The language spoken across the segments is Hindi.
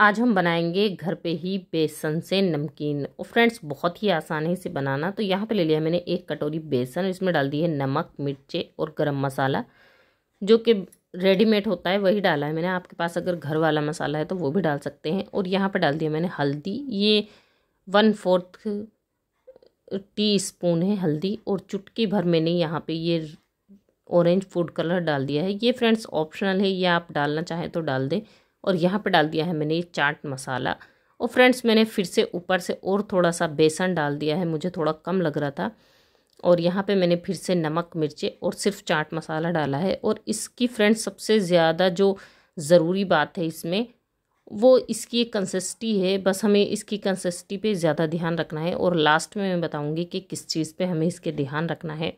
आज हम बनाएंगे घर पे ही बेसन से नमकीन और फ्रेंड्स बहुत ही आसान है इसे बनाना तो यहाँ पे ले लिया मैंने एक कटोरी बेसन इसमें डाल दी है नमक मिर्चे और गरम मसाला जो कि रेडीमेड होता है वही डाला है मैंने आपके पास अगर घर वाला मसाला है तो वो भी डाल सकते हैं और यहाँ पर डाल दिया मैंने हल्दी ये वन फोर्थ टी स्पून है हल्दी और चुटकी भर मैंने यहाँ पर ये ऑरेंज फूड कलर डाल दिया है ये फ्रेंड्स ऑप्शनल है ये आप डालना चाहें तो डाल दें और यहाँ पे डाल दिया है मैंने ये चाट मसाला और फ्रेंड्स मैंने फिर से ऊपर से और थोड़ा सा बेसन डाल दिया है मुझे थोड़ा कम लग रहा था और यहाँ पे मैंने फिर से नमक मिर्चे और सिर्फ चाट मसाला डाला है और इसकी फ्रेंड्स सबसे ज़्यादा जो ज़रूरी बात है इसमें वो इसकी एक कंसिस्टी है बस हमें इसकी कंसिस्टी पे ज़्यादा ध्यान रखना है और लास्ट में मैं बताऊँगी कि किस चीज़ पे हमें इसके ध्यान रखना है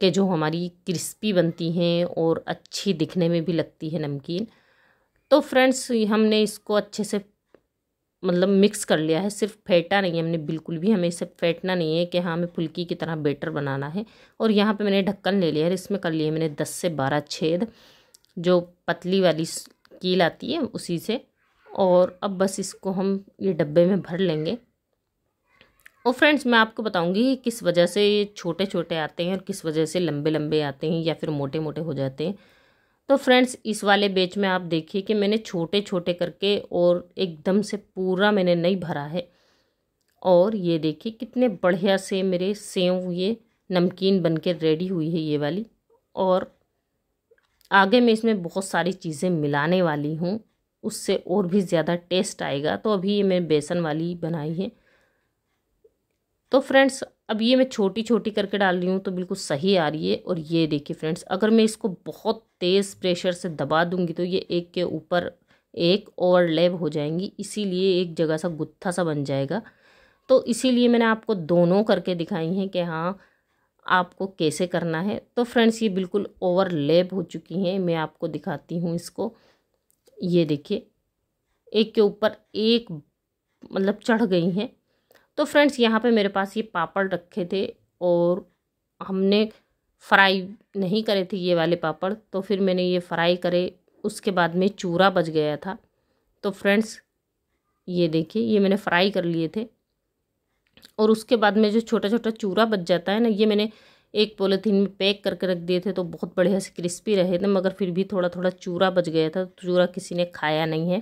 कि जो हमारी क्रिस्पी बनती हैं और अच्छी दिखने में भी लगती है नमकीन तो फ्रेंड्स हमने इसको अच्छे से मतलब मिक्स कर लिया है सिर्फ फेंटा नहीं है हमने बिल्कुल भी हमें इसे फेंटना नहीं है कि हाँ हमें फुल्की की तरह बेटर बनाना है और यहाँ पे मैंने ढक्कन ले लिया है इसमें कर लिए मैंने दस से बारह छेद जो पतली वाली कील आती है उसी से और अब बस इसको हम ये डब्बे में भर लेंगे और फ्रेंड्स मैं आपको बताऊँगी किस वजह से ये छोटे छोटे आते हैं और किस वजह से लंबे लंबे आते हैं या फिर मोटे मोटे हो जाते हैं तो फ्रेंड्स इस वाले बेच में आप देखिए कि मैंने छोटे छोटे करके और एकदम से पूरा मैंने नहीं भरा है और ये देखिए कितने बढ़िया से मेरे सेव ये नमकीन बन के रेडी हुई है ये वाली और आगे मैं इसमें बहुत सारी चीज़ें मिलाने वाली हूँ उससे और भी ज़्यादा टेस्ट आएगा तो अभी ये मैं बेसन वाली बनाई है तो फ्रेंड्स अब ये मैं छोटी छोटी करके डाल रही हूँ तो बिल्कुल सही आ रही है और ये देखिए फ्रेंड्स अगर मैं इसको बहुत तेज़ प्रेशर से दबा दूँगी तो ये एक के ऊपर एक ओवरलैप हो जाएंगी इसीलिए एक जगह सा गुत्था सा बन जाएगा तो इसीलिए मैंने आपको दोनों करके दिखाई हैं कि हाँ आपको कैसे करना है तो फ्रेंड्स ये बिल्कुल ओवरलैप हो चुकी हैं मैं आपको दिखाती हूँ इसको ये देखिए एक के ऊपर एक मतलब चढ़ गई हैं तो फ्रेंड्स यहाँ पे मेरे पास ये पापड़ रखे थे और हमने फ्राई नहीं करे थे ये वाले पापड़ तो फिर मैंने ये फ्राई करे उसके बाद में चूरा बच गया था तो फ्रेंड्स ये देखिए ये मैंने फ्राई कर लिए थे और उसके बाद में जो छोटा छोटा चूरा बच जाता है ना ये मैंने एक पोलिथीन में पैक करके रख दिए थे तो बहुत बढ़िया से क्रिस्पी रहे थे मगर फिर भी थोड़ा थोड़ा चूरा बच गया था तो चूरा किसी ने खाया नहीं है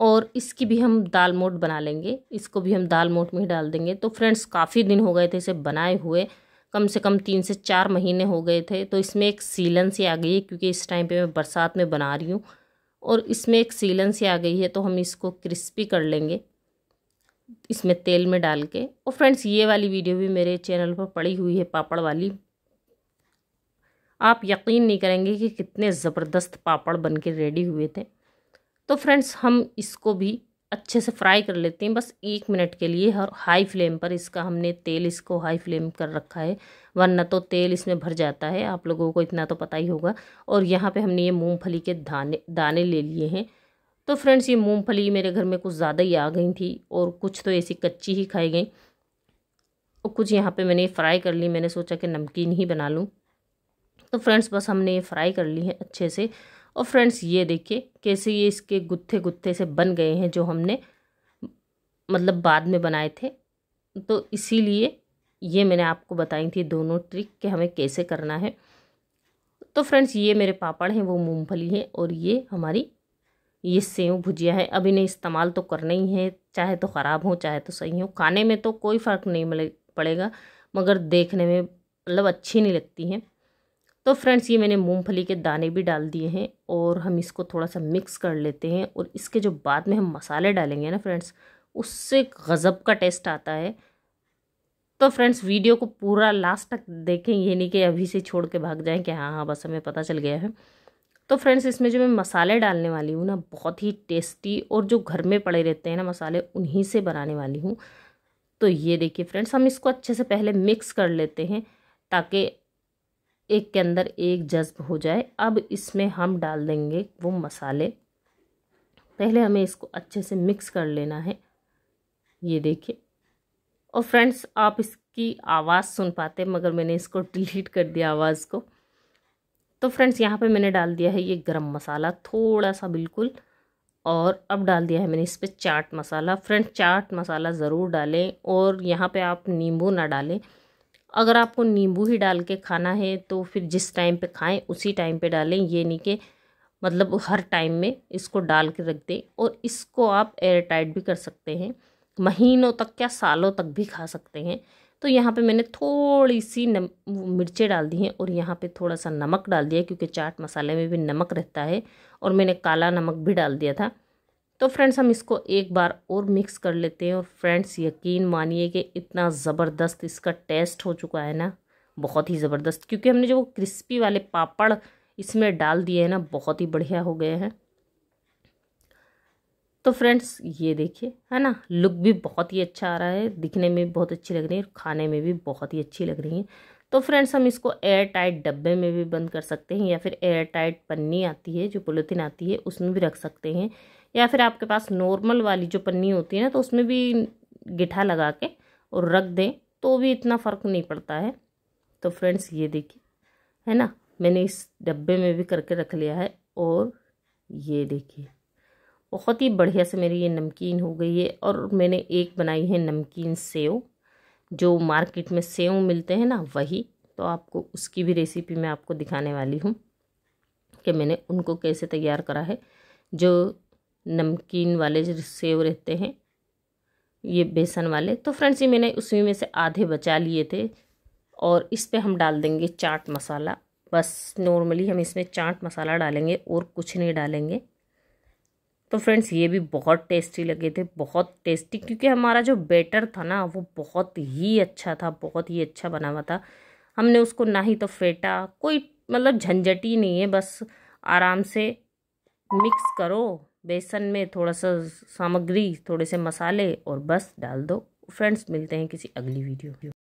और इसकी भी हम दाल मोट बना लेंगे इसको भी हम दाल मोट में ही डाल देंगे तो फ्रेंड्स काफ़ी दिन हो गए थे इसे बनाए हुए कम से कम तीन से चार महीने हो गए थे तो इसमें एक सीलन सी आ गई है क्योंकि इस टाइम पे मैं बरसात में बना रही हूँ और इसमें एक सीलन सी आ गई है तो हम इसको क्रिस्पी कर लेंगे इसमें तेल में डाल के और फ्रेंड्स ये वाली वीडियो भी मेरे चैनल पर पड़ी हुई है पापड़ वाली आप यकीन नहीं करेंगे कि कितने ज़बरदस्त पापड़ बन के रेडी हुए थे तो फ्रेंड्स हम इसको भी अच्छे से फ्राई कर लेते हैं बस एक मिनट के लिए और हाई फ्लेम पर इसका हमने तेल इसको हाई फ्लेम कर रखा है वरना तो तेल इसमें भर जाता है आप लोगों को इतना तो पता ही होगा और यहाँ पे हमने ये मूंगफली के दाने दाने ले लिए हैं तो फ्रेंड्स ये मूंगफली मेरे घर में कुछ ज़्यादा ही आ गई थी और कुछ तो ऐसी कच्ची ही खाई गई और कुछ यहाँ पर मैंने फ्राई कर ली मैंने सोचा कि नमकीन ही बना लूँ तो फ्रेंड्स बस हमने ये फ्राई कर ली है अच्छे से और फ्रेंड्स ये देखिए कैसे ये इसके गुत्थे गुत्थे से बन गए हैं जो हमने मतलब बाद में बनाए थे तो इसीलिए ये मैंने आपको बताई थी दोनों ट्रिक कि हमें कैसे करना है तो फ्रेंड्स ये मेरे पापड़ हैं वो मूंगफली हैं और ये हमारी ये सेव भुजिया है अब इन्हें इस्तेमाल तो करना ही है चाहे तो ख़राब हो चाहे तो सही हो खाने में तो कोई फ़र्क नहीं पड़ेगा मगर देखने में मतलब अच्छी नहीं लगती हैं तो फ्रेंड्स ये मैंने मूंगफली के दाने भी डाल दिए हैं और हम इसको थोड़ा सा मिक्स कर लेते हैं और इसके जो बाद में हम मसाले डालेंगे ना फ्रेंड्स उससे गज़ब का टेस्ट आता है तो फ्रेंड्स वीडियो को पूरा लास्ट तक देखें ये नहीं कि अभी से छोड़ के भाग जाएं कि हाँ हाँ बस हमें पता चल गया है तो फ्रेंड्स इसमें जो मैं मसाले डालने वाली हूँ ना बहुत ही टेस्टी और जो घर में पड़े रहते हैं ना मसाले उन्हीं से बनाने वाली हूँ तो ये देखिए फ्रेंड्स हम इसको अच्छे से पहले मिक्स कर लेते हैं ताकि एक के अंदर एक जज्ब हो जाए अब इसमें हम डाल देंगे वो मसाले पहले हमें इसको अच्छे से मिक्स कर लेना है ये देखिए और फ्रेंड्स आप इसकी आवाज़ सुन पाते मगर मैंने इसको डिलीट कर दिया आवाज़ को तो फ्रेंड्स यहाँ पे मैंने डाल दिया है ये गरम मसाला थोड़ा सा बिल्कुल और अब डाल दिया है मैंने इस पर चाट मसाला फ्रेंड्स चाट मसाला ज़रूर डालें और यहाँ पे आप नींबू ना डालें अगर आपको नींबू ही डाल के खाना है तो फिर जिस टाइम पे खाएं उसी टाइम पे डालें ये नहीं कि मतलब हर टाइम में इसको डाल के रख दें और इसको आप एयर टाइट भी कर सकते हैं महीनों तक या सालों तक भी खा सकते हैं तो यहाँ पे मैंने थोड़ी सी नम मिर्चें डाल दी हैं और यहाँ पे थोड़ा सा नमक डाल दिया क्योंकि चाट मसाले में भी नमक रहता है और मैंने काला नमक भी डाल दिया था तो फ्रेंड्स हम इसको एक बार और मिक्स कर लेते हैं और फ्रेंड्स यकीन मानिए कि इतना ज़बरदस्त इसका टेस्ट हो चुका है ना बहुत ही ज़बरदस्त क्योंकि हमने जो क्रिस्पी वाले पापड़ इसमें डाल दिए हैं ना बहुत ही बढ़िया हो गए हैं तो फ्रेंड्स ये देखिए है ना लुक भी बहुत ही अच्छा आ रहा है दिखने में बहुत अच्छी लग रही है और खाने में भी बहुत ही अच्छी लग रही है तो फ्रेंड्स हम इसको एयर टाइट डब्बे में भी बंद कर सकते हैं या फिर एयर टाइट पन्नी आती है जो पोलिथीन आती है उसमें भी रख सकते हैं या फिर आपके पास नॉर्मल वाली जो पन्नी होती है ना तो उसमें भी गिठा लगा के और रख दें तो भी इतना फ़र्क नहीं पड़ता है तो फ्रेंड्स ये देखिए है ना मैंने इस डब्बे में भी करके रख लिया है और ये देखिए बहुत ही बढ़िया से मेरी ये नमकीन हो गई है और मैंने एक बनाई है नमकीन सेव जो मार्केट में सेव मिलते हैं ना वही तो आपको उसकी भी रेसिपी मैं आपको दिखाने वाली हूँ कि मैंने उनको कैसे तैयार करा है जो नमकीन वाले जो सेव रहते हैं ये बेसन वाले तो फ्रेंड्स ये मैंने उसमें में से आधे बचा लिए थे और इस पे हम डाल देंगे चाट मसाला बस नॉर्मली हम इसमें चाट मसाला डालेंगे और कुछ नहीं डालेंगे तो फ्रेंड्स ये भी बहुत टेस्टी लगे थे बहुत टेस्टी क्योंकि हमारा जो बैटर था ना वो बहुत ही अच्छा था बहुत ही अच्छा बना हुआ था हमने उसको ना ही तो फेंटा कोई मतलब झंझट ही नहीं है बस आराम से मिक्स करो बेसन में थोड़ा सा सामग्री थोड़े से मसाले और बस डाल दो फ्रेंड्स मिलते हैं किसी अगली वीडियो